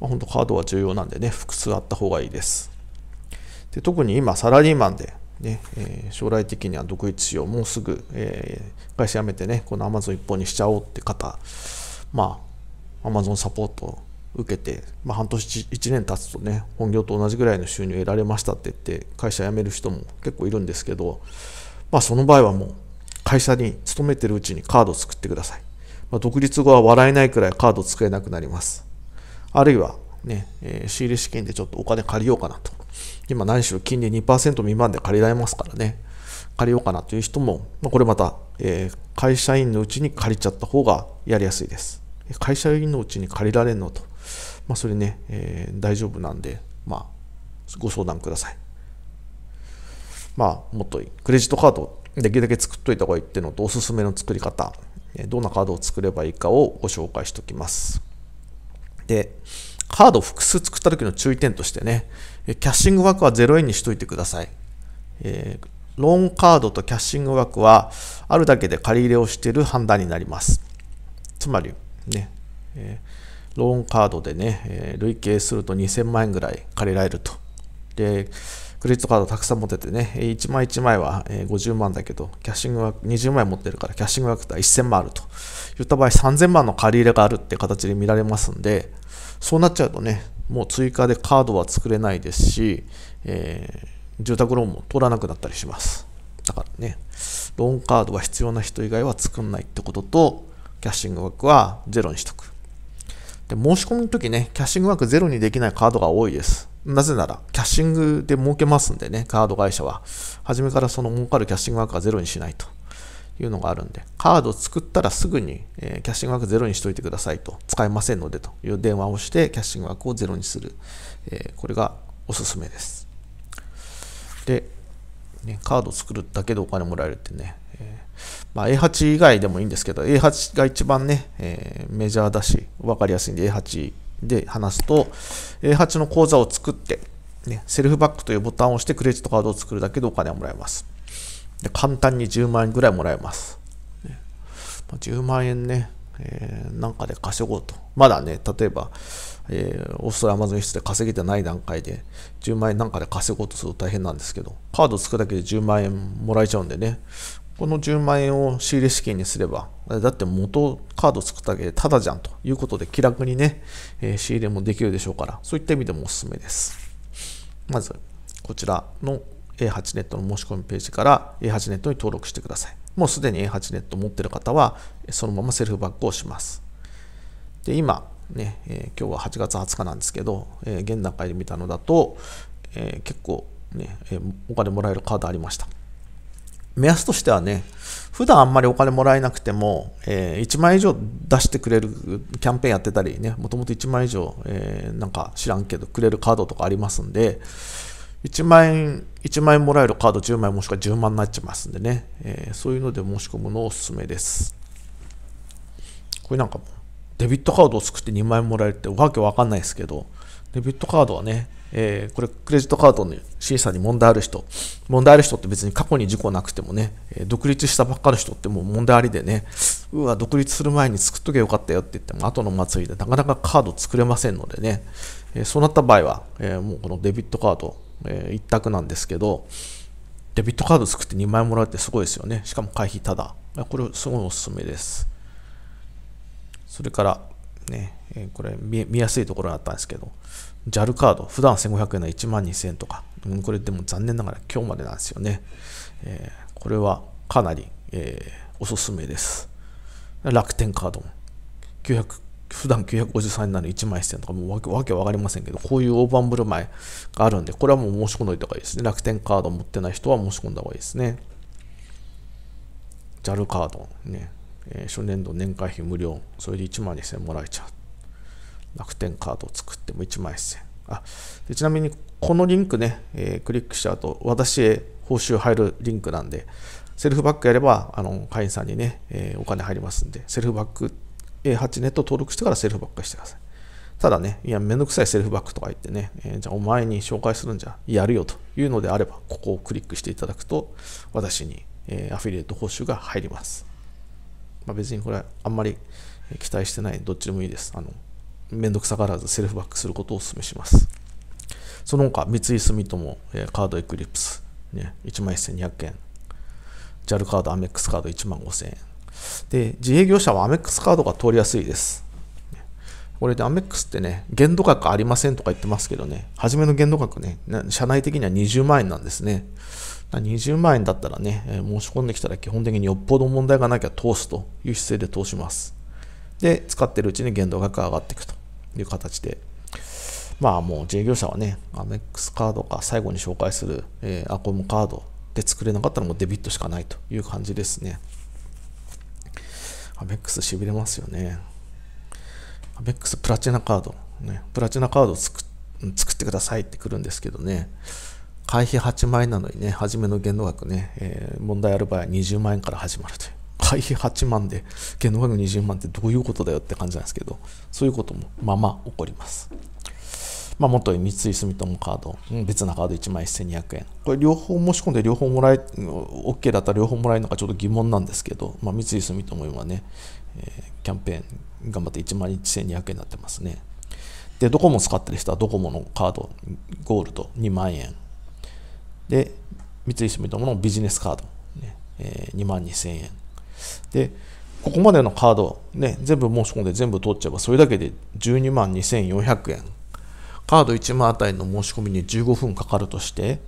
まあ、本当カードは重要なんでね、複数あった方がいいです。で特に今、サラリーマンでね、えー、将来的には独立しよう、もうすぐ、えー、会社辞めてね、この Amazon 一本にしちゃおうって方、まあ、Amazon サポートを受けて、まあ、半年、1年経つとね、本業と同じぐらいの収入得られましたって言って、会社辞める人も結構いるんですけど、まあ、その場合はもう、会社に勤めてるうちにカードを作ってください。まあ、独立後は笑えないくらいカード使えなくなります。あるいはね、えー、仕入れ資金でちょっとお金借りようかなと。今何しろ金利2%未満で借りられますからね。借りようかなという人も、まあ、これまた、えー、会社員のうちに借りちゃった方がやりやすいです。会社員のうちに借りられんのと。まあ、それね、えー、大丈夫なんで、まあ、ご相談ください。まあ、もっとクレジットカードできるだけ作っといた方がいいっていうのとおすすめの作り方、どんなカードを作ればいいかをご紹介しておきます。で、カードを複数作った時の注意点としてね、キャッシング枠は0円にしといてください。えー、ローンカードとキャッシング枠はあるだけで借り入れをしている判断になります。つまりね、えー、ローンカードでね、えー、累計すると2000万円ぐらい借りられると。で、クレジットカードたくさん持っててね、1枚1枚は50万だけど、キャッシング枠20枚持ってるから、キャッシング枠って1000万あると。言った場合、3000万の借り入れがあるって形で見られますんで、そうなっちゃうとね、もう追加でカードは作れないですし、えー、住宅ローンも取らなくなったりします。だからね、ローンカードは必要な人以外は作んないってことと、キャッシング枠はゼロにしとく。で、申し込むと時ね、キャッシング枠ゼロにできないカードが多いです。なぜなら、キャッシングで儲けますんでね、カード会社は。初めからその儲かるキャッシング枠はゼロにしないと。いうのがあるんで、カード作ったらすぐに、えキャッシング枠ゼロにしといてくださいと、使えませんのでという電話をして、キャッシング枠をゼロにする。えこれがおすすめです。で、ね、カード作るだけでお金もらえるってね、えまあ、A8 以外でもいいんですけど、A8 が一番ね、えメジャーだし、分かりやすいんで A8 で話すと、A8 の口座を作って、ね、セルフバックというボタンを押してクレジットカードを作るだけでお金はもらえます。で簡単に10万円ぐらいもらえます。ね、まあ、10万円ね、えー、なんかで稼ごうと。まだね、例えば、えー、オーストラリアマゾン室で稼げてない段階で、10万円なんかで稼ごうとすると大変なんですけど、カード作るだけで10万円もらえちゃうんでね、この10万円を仕入れ資金にすれば、だって元カード作っただけでタダじゃんということで気楽にね、えー、仕入れもできるでしょうから、そういった意味でもおすすめです。まず、こちらの A8 ネットの申し込みページから A8 ネットに登録してください。もうすでに A8 ネット持ってる方は、そのままセルフバックをします。で、今、ね、え今日は8月20日なんですけど、え現段階で見たのだと、え結構ね、えお金もらえるカードありました。目安としてはね、普段あんまりお金もらえなくても、えー、1万円以上出してくれるキャンペーンやってたりね、もともと1万円以上、えー、なんか知らんけどくれるカードとかありますんで、1万円、1万円もらえるカード10枚もしくは10万になっちゃいますんでね、えー、そういうので申し込むのをおすすめです。これなんか、デビットカードを作って2万円もらえるってわけわかんないですけど、デビットカードはね、えー、これクレジットカードの審査に問題ある人、問題ある人って別に過去に事故なくてもね、えー、独立したばっかの人ってもう問題ありでね、うわ、独立する前に作っとけゃよかったよって言っても、後の祭りでなかなかカード作れませんのでね、えー、そうなった場合は、えもうこのデビットカード、え一択なんですけど、デビットカード作って2枚もらうってすごいですよね。しかも会費ただ。これすごいおすすめです。それから、ね、えー、これ見やすいところだったんですけど、JAL カード、普段1500円の1万2000円とか、うん、これでも残念ながら今日までなんですよね。えー、これはかなり、えー、おすすめです。楽天カードも、900普段953円なの1万1000円とかもうわけわけ分かりませんけど、こういう大盤振る舞いがあるんで、これはもう申し込んでおいた方がいいですね。楽天カード持ってない人は申し込んだ方がいいですね。JAL カード、ね、えー、初年度年会費無料、それで1万2000円もらえちゃう。楽天カードを作っても1万1000円。あでちなみに、このリンクね、えー、クリックしちゃうと、私へ報酬入るリンクなんで、セルフバックやれば、あの会員さんにね、えー、お金入りますんで、セルフバック A8 ネット登録してからセルフバックしてください。ただね、いや、めんどくさいセルフバックとか言ってね、えー、じゃあお前に紹介するんじゃ、やるよというのであれば、ここをクリックしていただくと、私に、えー、アフィリエイト報酬が入ります。まあ、別にこれはあんまり期待してないどっちでもいいですあのめんどくさがらずセルフバックすることをお勧めしますその他三井住友、えー、カードエクリプス、ね、1万1200円 JAL カードアメックスカード1万5000円で自営業者はアメックスカードが通りやすいですこれでアメックスってね、限度額ありませんとか言ってますけどね、初めの限度額ね、社内的には20万円なんですね。20万円だったらね、申し込んできたら基本的によっぽど問題がなきゃ通すという姿勢で通します。で、使ってるうちに限度額が上がっていくという形で、まあもう自営業者はね、アメックスカードか最後に紹介する、えー、アコムカードで作れなかったらもうデビットしかないという感じですね。アメックスしびれますよね。アメックスプラチナカード、ね、プラチナカードを作ってくださいってくるんですけどね、会費8万円なのにね、初めの限度額ね、えー、問題ある場合は20万円から始まるという。会費8万で限度額20万ってどういうことだよって感じなんですけど、そういうこともまあまあ起こります。まあ、元三井住友カード、別なカード1枚1200円。これ両方申し込んで両方もらえ、OK だったら両方もらえるのかちょっと疑問なんですけど、まあ、三井住友はね、えー、キャンペーン頑張って1万1200円になってますね。で、ドコモ使ってる人はドコモのカード、ゴールド2万円。で、三井住友のビジネスカード、ねえー、2万2000円。で、ここまでのカード、ね、全部申し込んで全部取っちゃえば、それだけで12万2400円。カード1万あたりの申し込みに15分かかるとして、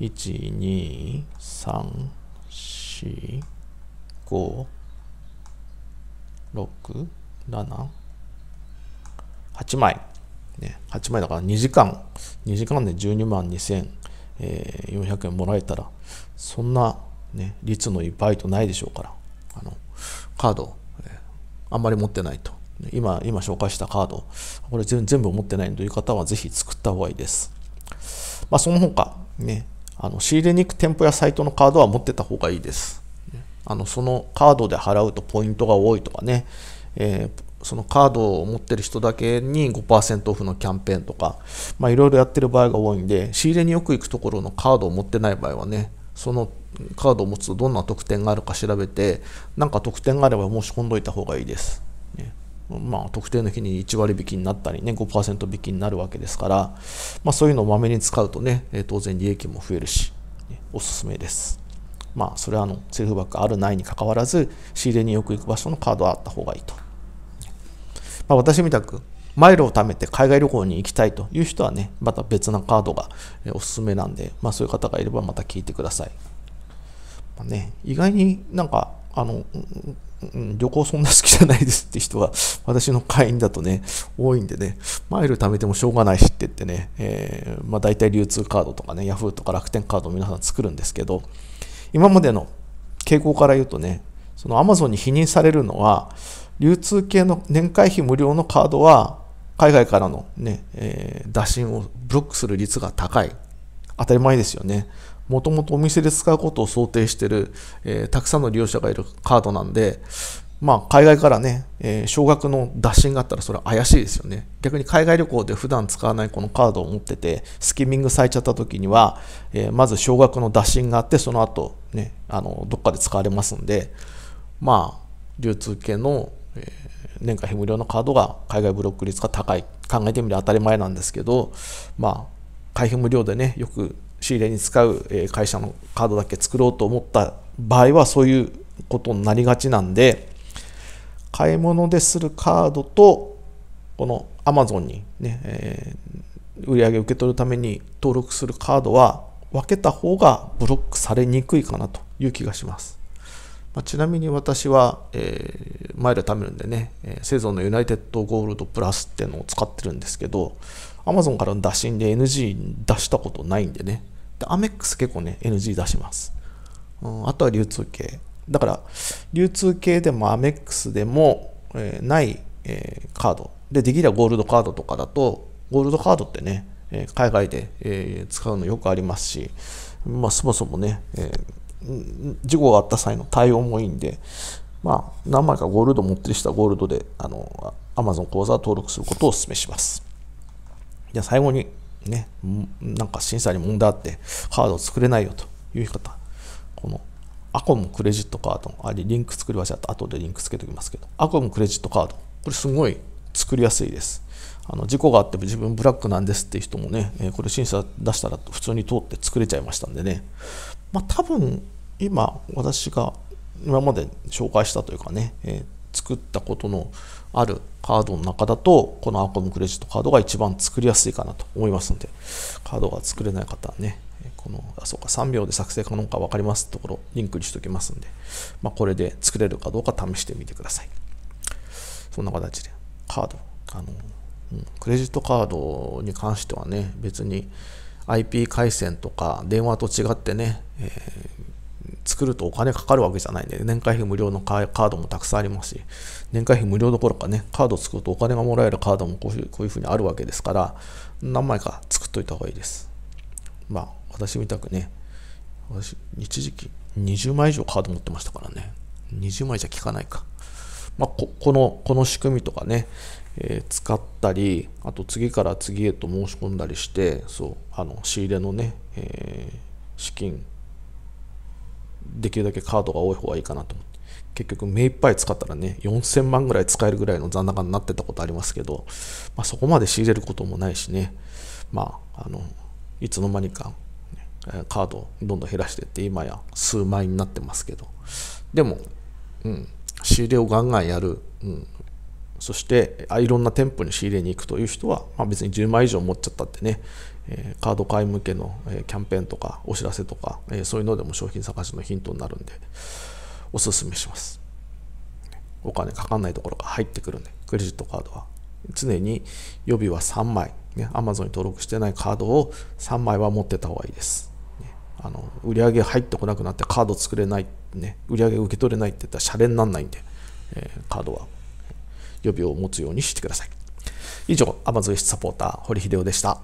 1、2、3、4、5、6、7、8枚。ね、8枚だから2時間、2時間で12万2000え400円もらえたら、そんな、ね、率のいいバイトないでしょうから、あのカード、あんまり持ってないと。今、今紹介したカード、これ全部持ってないという方は、ぜひ作った方がいいです。まあ、その他、ね、あの仕入れに行く店舗やサイトのカードは持ってた方がいいです。あのそのカードで払うとポイントが多いとかね、えー、そのカードを持ってる人だけに5%オフのキャンペーンとか、まあ、いろいろやってる場合が多いんで、仕入れによく行くところのカードを持ってない場合はね、そのカードを持つとどんな特典があるか調べて、なんか特典があれば申し込んどいた方がいいです。ねまあ、特定の日に1割引きになったりね、5%引きになるわけですから、まあ、そういうのをまめに使うとね、当然利益も増えるし、おすすめです。まあ、それはあのセルフバックあるないにかかわらず仕入れによく行く場所のカードはあった方がいいと、まあ、私みたくマイルを貯めて海外旅行に行きたいという人はねまた別なカードがおすすめなんで、まあ、そういう方がいればまた聞いてください、まあ、ね、意外になんかあの、ん、旅行そんな好きじゃないですって人は私の会員だとね多いんでねマイル貯めてもしょうがないしって言ってね、えーまあ、大体流通カードとかねヤフーとか楽天カードを皆さん作るんですけど今までの傾向から言うとね、その Amazon に否認されるのは、流通系の年会費無料のカードは、海外からのね、えー、打診をブロックする率が高い。当たり前ですよね。もともとお店で使うことを想定している、えー、たくさんの利用者がいるカードなんで、まあ、海外からね、えー、少額の打診があったらそれは怪しいですよね。逆に海外旅行で普段使わないこのカードを持ってて、スキミングされちゃった時には、えー、まず少額の打診があって、その後、ね、あの、どっかで使われますんで、まあ、流通系の、えー、年間非無料のカードが海外ブロック率が高い。考えてみれば当たり前なんですけど、まあ、会費無料でね、よく仕入れに使う会社のカードだけ作ろうと思った場合は、そういうことになりがちなんで、買い物でするカードとこの Amazon にね、えー、売り上げ受け取るために登録するカードは分けた方がブロックされにくいかなという気がします。まあ、ちなみに私は、えー、マイル貯めるんでね、えー、のユナイテッドゴールドプラスっていうのを使ってるんですけど、Amazon からの打診で NG 出したことないんでね、でアメックス結構ね、NG 出します。うん、あとは流通系。だから、流通系でもアメックスでも、えー、ない、えー、カードでできればゴールドカードとかだとゴールドカードってね、え海外で、え使うのよくありますし、まあ、そもそもね、え事故があった際の対応もいいんで、まあ、何枚かゴールド持ってる人はゴールドであの Amazon 口座を登録することをお勧めします。じゃあ最後に、ね、なんか審査に問題あってカードを作れないよという方、このアコムクレジットカード、あれリンク作りましたと後でリンクつけておきますけど、アコムクレジットカード、これすごい作りやすいです。あの事故があっても自分ブラックなんですっていう人もね、えこれ審査出したら普通に通って作れちゃいましたんでね、まあ、多分今私が今まで紹介したというかね、えー作ったことのあるカードの中だと、このアコムクレジットカードが一番作りやすいかなと思いますので、カードが作れない方はね、この、あ、そうか、3秒で作成可能か分かりますところ、リンクにしておきますので、まあ、これで作れるかどうか試してみてください。そんな形で、カード、あの、うん、クレジットカードに関してはね、別に IP 回線とか電話と違ってね、えー作るとお金かかるわけじゃないんで、年会費無料のカードもたくさんありますし、年会費無料どころかね、カード作るとお金がもらえるカードもこういうふうにあるわけですから、何枚か作っといた方がいいです。まあ、私みたくね、私、一時期20枚以上カード持ってましたからね、20枚じゃ効かないか。まあ、ここのこの仕組みとかね、えー、使ったり、あと次から次へと申し込んだりして、そうあの仕入れのね、えー、資金、できるだけカードが多い方がいいかなと思って。結局目いっぱい使ったらね4000万ぐらい使えるぐらいの残高になってたことありますけど、まあ、そこまで仕入れることもないしねまああのいつの間にか、カードをどんどん減らしていって今や数枚になってますけどでも、うん、仕入れをガンガンやる、うん、そしていろんな店舗に仕入れに行くという人は、まあ、別に10枚以上持っちゃったってねえカード買い向けの、えキャンペーンとかお知らせとか、えそういうのでも商品探しのヒントになるんでおすすめしますお金かかんないところが入ってくるんでクレジットカードは常に予備は3枚、ね、Amazon に登録してないカードを3枚は持ってた方がいいです、ね、あの売り上げ入ってこなくなってカード作れない、ね、売り上げ受け取れないって言ったらシャレにならないんで、えカードは予備を持つようにしてください以上 Amazon サポーター堀秀夫でした